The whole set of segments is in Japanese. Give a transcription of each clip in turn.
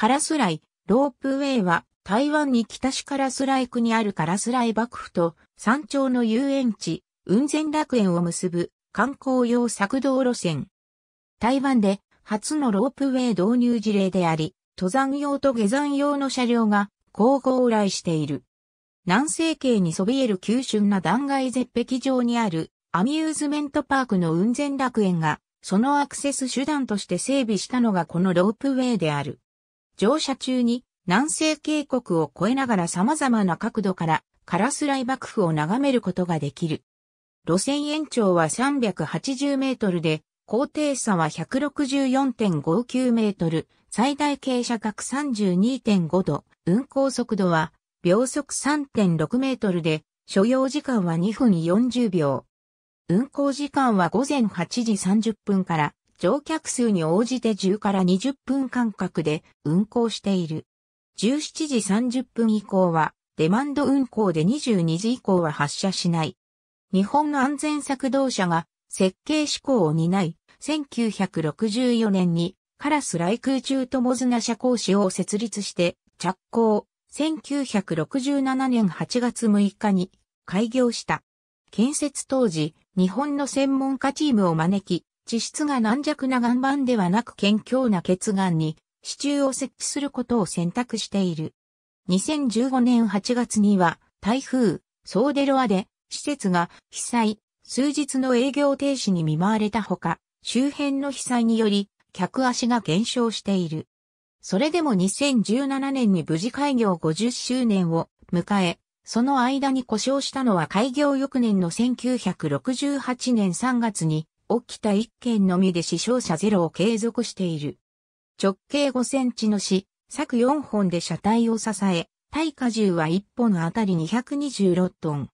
カラスライ、ロープウェイは台湾に北市カラスライ区にあるカラスライ幕府と山頂の遊園地、雲仙楽園を結ぶ観光用作道路線。台湾で初のロープウェイ導入事例であり、登山用と下山用の車両が交互来している。南西系にそびえる急峻な断崖絶壁上にあるアミューズメントパークの雲仙楽園がそのアクセス手段として整備したのがこのロープウェイである。乗車中に南西渓谷を越えながら様々な角度からカラスライ幕府を眺めることができる。路線延長は380メートルで、高低差は164.59メートル、最大傾斜角32.5度、運行速度は秒速3.6メートルで、所要時間は2分40秒。運行時間は午前8時30分から乗客数に応じて10から20分間隔で運行している。17時30分以降はデマンド運行で22時以降は発車しない。日本の安全策動車が設計志向を担い、1964年にカラス来空中友綱社交士を設立して着工、1967年8月6日に開業した。建設当時、日本の専門家チームを招き、地質が軟弱な岩盤ではなく堅強な結岩に支柱を設置することを選択している。2015年8月には台風ソーデロアで施設が被災、数日の営業停止に見舞われたほか、周辺の被災により客足が減少している。それでも2017年に無事開業50周年を迎え、その間に故障したのは開業翌年の1968年3月に起きた一件のみで死傷者ゼロを継続している。直径5センチの死、柵4本で車体を支え、耐荷重は1本あたり226トン。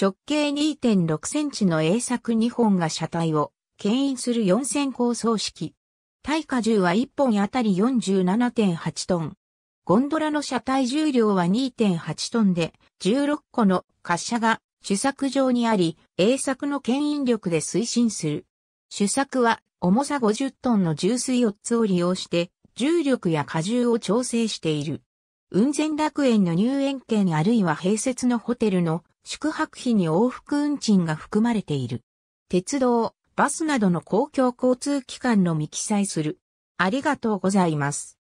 直径2.6センチの A 柵2本が車体を牽引する4000構想式。耐荷重は1本あたり47.8トン。ゴンドラの車体重量は2.8トンで、16個の滑車が主作上にあり、A 作の牽引力で推進する。主作は重さ50トンの重水4つを利用して重力や荷重を調整している。雲仙楽園の入園券あるいは併設のホテルの宿泊費に往復運賃が含まれている。鉄道、バスなどの公共交通機関のみ記載する。ありがとうございます。